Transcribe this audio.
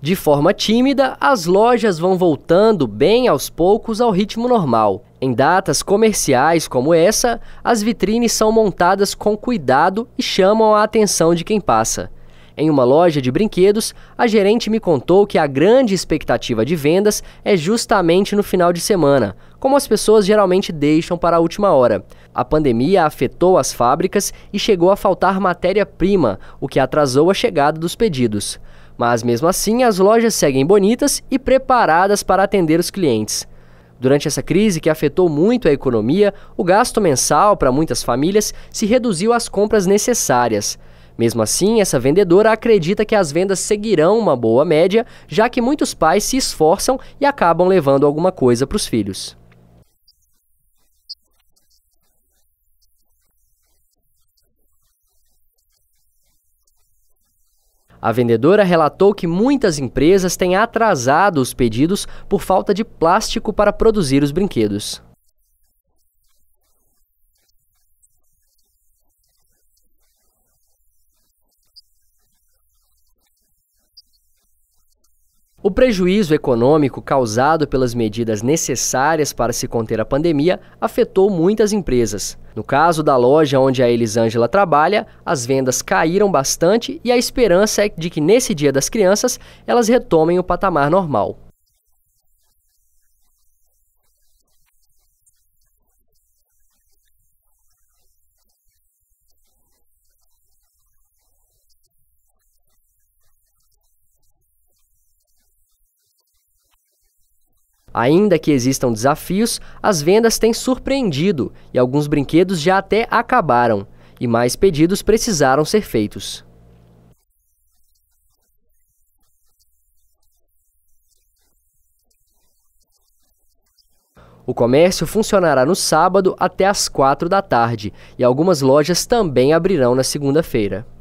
De forma tímida, as lojas vão voltando bem aos poucos ao ritmo normal. Em datas comerciais como essa, as vitrines são montadas com cuidado e chamam a atenção de quem passa. Em uma loja de brinquedos, a gerente me contou que a grande expectativa de vendas é justamente no final de semana, como as pessoas geralmente deixam para a última hora. A pandemia afetou as fábricas e chegou a faltar matéria-prima, o que atrasou a chegada dos pedidos. Mas mesmo assim, as lojas seguem bonitas e preparadas para atender os clientes. Durante essa crise que afetou muito a economia, o gasto mensal para muitas famílias se reduziu às compras necessárias. Mesmo assim, essa vendedora acredita que as vendas seguirão uma boa média, já que muitos pais se esforçam e acabam levando alguma coisa para os filhos. A vendedora relatou que muitas empresas têm atrasado os pedidos por falta de plástico para produzir os brinquedos. O prejuízo econômico causado pelas medidas necessárias para se conter a pandemia afetou muitas empresas. No caso da loja onde a Elisângela trabalha, as vendas caíram bastante e a esperança é de que nesse Dia das Crianças elas retomem o patamar normal. Ainda que existam desafios, as vendas têm surpreendido e alguns brinquedos já até acabaram, e mais pedidos precisaram ser feitos. O comércio funcionará no sábado até às quatro da tarde e algumas lojas também abrirão na segunda-feira.